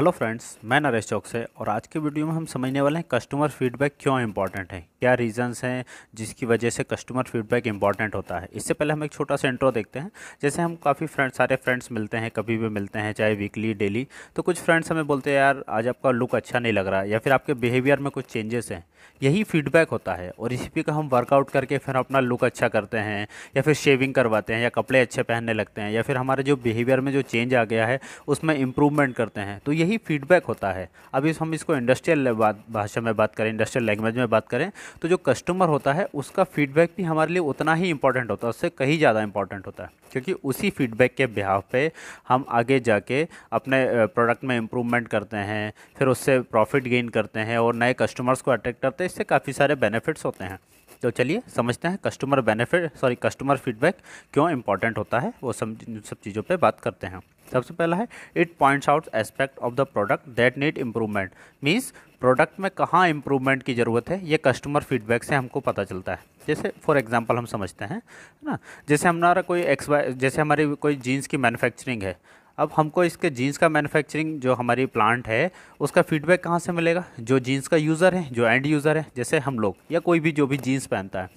hello friends मैं नरेश चौक से और आज के वीडियो में हम समझने वाले हैं कस्टमर फीडबैक क्यों इंपॉर्टेंट है क्या रीजंस हैं जिसकी वजह से कस्टमर फीडबैक इंपॉर्टेंट होता है इससे पहले हम एक छोटा सा इंट्रो देखते हैं जैसे हम काफ़ी फ्रेंड्स सारे फ्रेंड्स मिलते हैं कभी भी मिलते हैं चाहे वीकली डेली तो कुछ फ्रेंड्स हमें बोलते हैं यार आज आपका लुक अच्छा नहीं लग रहा या फिर आपके बिहेवियर में कुछ चेंजेस हैं यही फीडबैक होता है और इसी का हम वर्कआउट करके फिर अपना लुक अच्छा करते हैं या फिर शेविंग करवाते हैं या कपड़े अच्छे पहनने लगते हैं या फिर हमारे जो बिहेवियर में जो चेंज आ गया है उसमें इम्प्रूवमेंट करते हैं तो यही ही फीडबैक होता है अब इस हम इसको इंडस्ट्रियल भाषा में बात करें इंडस्ट्रियल लैंग्वेज में बात करें तो जो कस्टमर होता है उसका फीडबैक भी हमारे लिए उतना ही इंपॉर्टेंट होता है उससे कहीं ज़्यादा इंपॉर्टेंट होता है क्योंकि उसी फीडबैक के बिहाव पे हम आगे जाके अपने प्रोडक्ट में इम्प्रूवमेंट करते हैं फिर उससे प्रॉफिट गेन करते हैं और नए कस्टमर्स को अट्रैक्ट करते हैं इससे काफ़ी सारे बेनिफिट्स होते हैं तो चलिए समझते हैं customer benefit sorry customer feedback क्यों इंपॉर्टेंट होता है वो सब सब चीज़ों पे बात करते हैं सबसे पहला है it points out aspect of the product that need improvement means product में कहाँ इम्प्रूवमेंट की ज़रूरत है ये कस्टमर फीडबैक से हमको पता चलता है जैसे फॉर एग्जाम्पल हम समझते हैं ना जैसे हमारा कोई एक्स जैसे हमारी कोई जीन्स की मैन्युफैक्चरिंग है अब हमको इसके जीन्स का मैन्युफैक्चरिंग जो हमारी प्लांट है उसका फीडबैक कहाँ से मिलेगा जो जीन्स का यूज़र है जो एंड यूज़र है जैसे हम लोग या कोई भी जो भी जीन्स पहनता है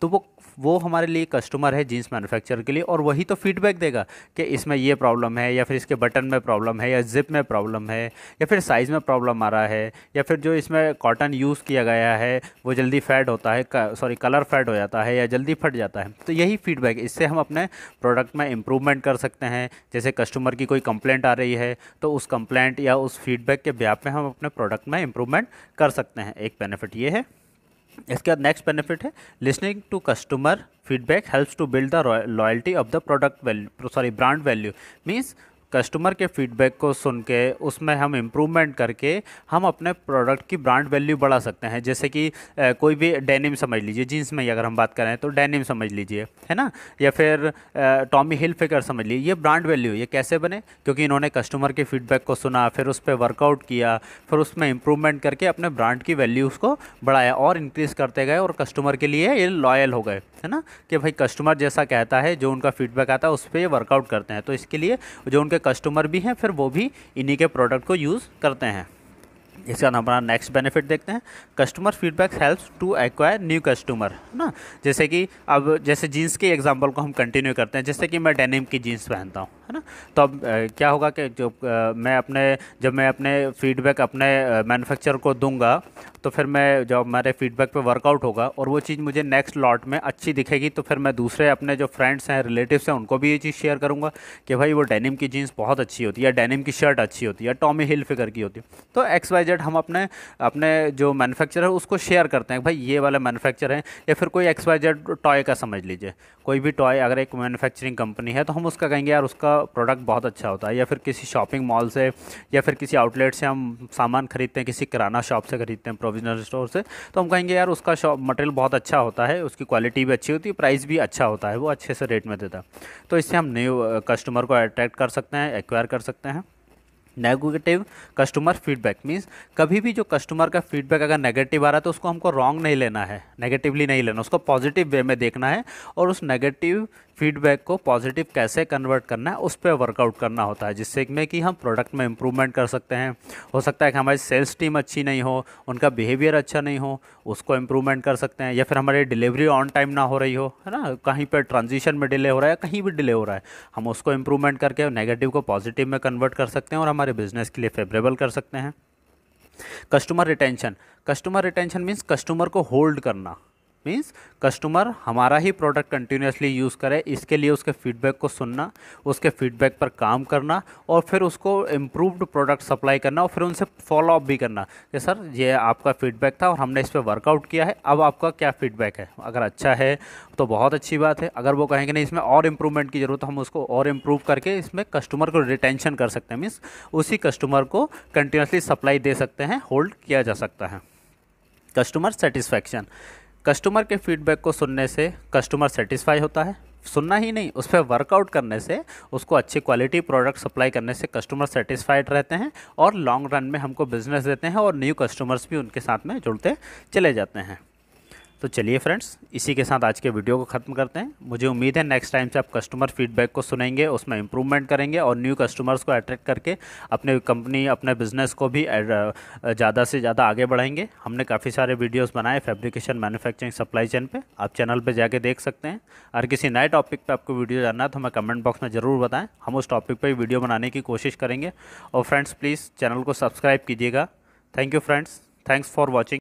तो वो वो हमारे लिए कस्टमर है जीन्स मैनुफैक्चर के लिए और वही तो फीडबैक देगा कि इसमें ये प्रॉब्लम है या फिर इसके बटन में प्रॉब्लम है या जिप में प्रॉब्लम है या फिर साइज़ में प्रॉब्लम आ रहा है या फिर जो इसमें कॉटन यूज़ किया गया है वो जल्दी फैड होता है सॉरी कलर फैड हो जाता है या जल्दी फट जाता है तो यही फीडबैक इससे हम अपने प्रोडक्ट में इम्प्रूवमेंट कर सकते हैं जैसे कस्टमर की कोई कंप्लेंट आ रही है तो उस कंप्लेंट या उस फीडबैक के ब्याप में हम अपने प्रोडक्ट में इम्प्रूवमेंट कर सकते हैं एक बेनिफिट ये है इसके बाद नेक्स्ट बेनिफिट है listening to customer feedback helps to build the loyalty of the product value sorry brand value means customer के फीडबैक को सुन के उसमें हम इम्प्रूवमेंट करके हम अपने प्रोडक्ट की ब्रांड वैल्यू बढ़ा सकते हैं जैसे कि कोई भी डेनिम समझ लीजिए जीन्स में अगर हम बात करें तो डेनिम समझ लीजिए है ना या फिर टॉमी हिल फिकर समझ लीजिए ये ब्रांड वैल्यू ये कैसे बने क्योंकि इन्होंने कस्टमर के फीडबैक को सुना फिर उस पर वर्कआउट किया फिर उसमें इम्प्रूवमेंट करके अपने ब्रांड की वैल्यू उसको बढ़ाया और इंक्रीज़ करते गए और कस्टमर के लिए ये लॉयल हो गए है ना कि भाई कस्टमर जैसा कहता है जो उनका फीडबैक आता है उस पर ये वर्कआउट करते हैं तो इसके लिए जो उनके कस्टमर भी हैं फिर वो भी इन्हीं के प्रोडक्ट को यूज़ करते हैं इसका हमारा नेक्स्ट बेनिफिट देखते हैं customer feedback helps to acquire new customer है ना जैसे कि अब जैसे जीन्स के एग्जांपल को हम कंटिन्यू करते हैं जैसे कि मैं डेनिम की जीन्स पहनता हूँ है ना तो अब क्या होगा कि जो मैं अपने जब मैं अपने फीडबैक अपने मैनुफैक्चर को दूंगा तो फिर मैं जब मेरे फीडबैक पर वर्कआउट होगा और वो चीज़ मुझे नेक्स्ट लॉट में अच्छी दिखेगी तो फिर मैं दूसरे अपने जो फ्रेंड्स हैं रिलेटिव्स हैं उनको भी ये चीज़ शेयर करूँगा कि भाई वो डेनिम की जीन्स बहुत अच्छी होती है या डेनिम की शर्ट अच्छी होती है या टॉमी हिल फिगर की होती है तो एक्स वाई जेड हम अपने अपने जो मैन्युफैक्चर है उसको शेयर करते हैं भाई ये वाला मैन्युफैक्चर है या फिर कोई एक्स वाई जेड टॉय का समझ लीजिए कोई भी टॉय अगर एक मैन्युफैक्चरिंग कंपनी है तो हम उसका कहेंगे यार उसका प्रोडक्ट बहुत अच्छा होता है या फिर किसी शॉपिंग मॉल से या फिर किसी आउटलेट से हम सामान खरीदते हैं किसी किराना शॉप से खरीदते हैं प्रोविजनल स्टोर से तो हम कहेंगे यार उसका शॉप मटेरियल बहुत अच्छा होता है उसकी क्वालिटी भी अच्छी होती है प्राइस भी अच्छा होता है वो अच्छे से रेट में देता है तो इससे हम न्यू कस्टमर को अट्रैक्ट कर सकते हैं एक्वायर कर सकते हैं नेगेटिव कस्टमर फीडबैक मीन्स कभी भी जो कस्टमर का फीडबैक अगर नेगेटिव आ रहा है तो उसको हमको रॉन्ग नहीं लेना है नेगेटिवली नहीं लेना उसको पॉजिटिव वे में देखना है और उस नेगेटिव फीडबैक को पॉजिटिव कैसे कन्वर्ट करना है उस पर वर्कआउट करना होता है जिससे में कि हम प्रोडक्ट में इम्प्रूवमेंट कर सकते हैं हो सकता है कि हमारी सेल्स टीम अच्छी नहीं हो उनका बिहेवियर अच्छा नहीं हो उसको इम्प्रूवमेंट कर सकते हैं या फिर हमारी डिलीवरी ऑन टाइम ना हो रही हो है ना कहीं पर ट्रांजिशन में डिले हो रहा है कहीं भी डिले हो रहा है हम उसको इम्प्रूवमेंट करके नेगेटिव को पॉजिटिव में कन्वर्ट कर सकते हैं और हमारे बिजनेस के लिए फेवरेबल कर सकते हैं customer retention customer retention means customer को होल्ड करना मीन्स कस्टमर हमारा ही प्रोडक्ट कंटिन्यूसली यूज़ करे इसके लिए उसके फीडबैक को सुनना उसके फीडबैक पर काम करना और फिर उसको इम्प्रूवड प्रोडक्ट सप्लाई करना और फिर उनसे फॉलोअप भी करना कि सर ये आपका फीडबैक था और हमने इस पर वर्कआउट किया है अब आपका क्या फीडबैक है अगर अच्छा है तो बहुत अच्छी बात है अगर वो कहेंगे नहीं इसमें और इम्प्रूवमेंट की ज़रूरत हम उसको और इम्प्रूव करके इसमें कस्टमर को रिटेंशन कर सकते हैं मीन्स उसी कस्टमर को कंटिन्यूसली सप्लाई दे सकते हैं होल्ड किया जा सकता है कस्टमर सेटिस्फैक्शन कस्टमर के फीडबैक को सुनने से कस्टमर सेटिस्फाई होता है सुनना ही नहीं उस पर वर्कआउट करने से उसको अच्छी क्वालिटी प्रोडक्ट सप्लाई करने से कस्टमर सेटिस्फाइड रहते हैं और लॉन्ग रन में हमको बिजनेस देते हैं और न्यू कस्टमर्स भी उनके साथ में जुड़ते चले जाते हैं तो चलिए फ्रेंड्स इसी के साथ आज के वीडियो को ख़त्म करते हैं मुझे उम्मीद है नेक्स्ट टाइम से आप कस्टमर फीडबैक को सुनेंगे उसमें इम्प्रूवमेंट करेंगे और न्यू कस्टमर्स को अट्रैक्ट करके अपने कंपनी अपने बिजनेस को भी ज़्यादा से ज़्यादा आगे बढ़ाएंगे हमने काफ़ी सारे वीडियोस बनाए फैब्रिकेशन मैनुफैक्चरिंग सप्लाई चेन पर आप चैनल पर जाके देख सकते हैं और किसी नए टॉपिक पर आपको वीडियो जानना है तो हमें कमेंट बॉक्स में ज़रूर बताएं हम उस टॉपिक पर वीडियो बनाने की कोशिश करेंगे और फ्रेंड्स प्लीज़ चैनल को सब्सक्राइब कीजिएगा thank you friends thanks for watching